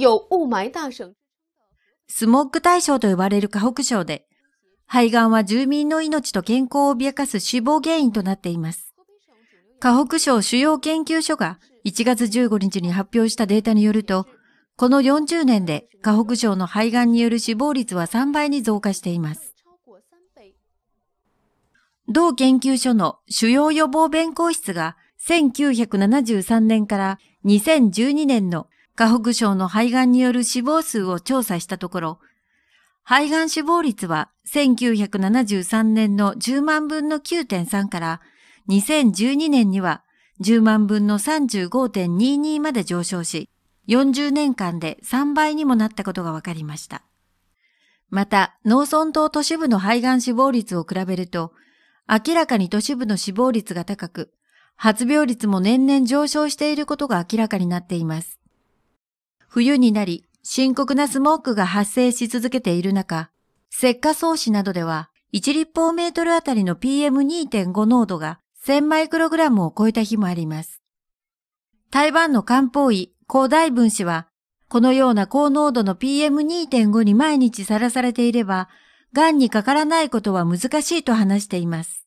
有雾霾大省。スモッグ大賞と呼ばれる河北省で、肺がんは住民の命と健康を脅かす死亡原因となっています。河北省主要研究所が1月15日に発表したデータによると、この40年で河北省の肺がんによる死亡率は3倍に増加しています。同研究所の主要予防弁公室が1973年から2012年の河北省の肺がんによる死亡数を調査したところ、肺がん死亡率は1973年の10万分の9.3から2012年には10万分の35.22まで上昇し、40年間で3倍にもなったことが分かりました。また、農村と都市部の肺がん死亡率を比べると、明らかに都市部の死亡率が高く、発病率も年々上昇していることが明らかになっています。冬になり深刻なスモークが発生し続けている中、石化装置などでは1立方メートルあたりの PM2.5 濃度が1000マイクログラムを超えた日もあります。台湾の漢方医、高大分氏は、このような高濃度の PM2.5 に毎日さらされていれば、癌にかからないことは難しいと話しています。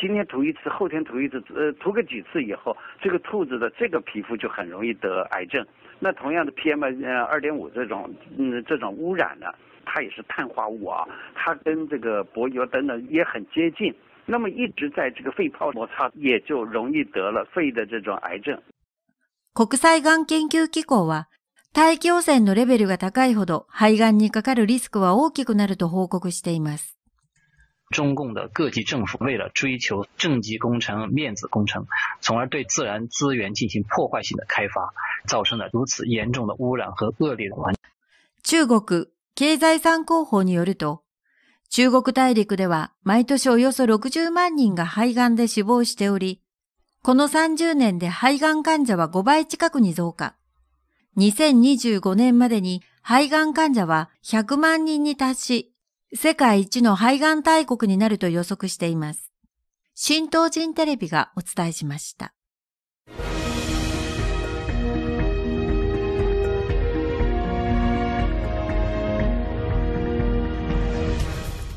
今天涂一次，后天涂一次，呃，涂个几次以后，这个兔子的这个皮肤就很容易得癌症。那同样的 PM 呃二点五这种，嗯，这种污染呢，它也是碳化物啊，它跟这个柏油等等也很接近。那么一直在这个肺泡摩擦，也就容易得了肺的这种癌症。国際癌研究機構は、大気汚染のレベルが高いほど、肺癌にかかるリスクは大きくなると報告しています。中共的各级政府为了追求政绩工程、面子工程，从而对自然资源进行破坏性的开发，造成了如此严重的污染和恶劣的环境。中国経済参考法によると、中国大陸では毎年およそ60万人が肺がんで死亡しており、この30年で肺がん患者は5倍近くに増加。2025年までに肺がん患者は100万人に達し、世界一の肺がん大国になると予測しています。新東人テレビがお伝えしました。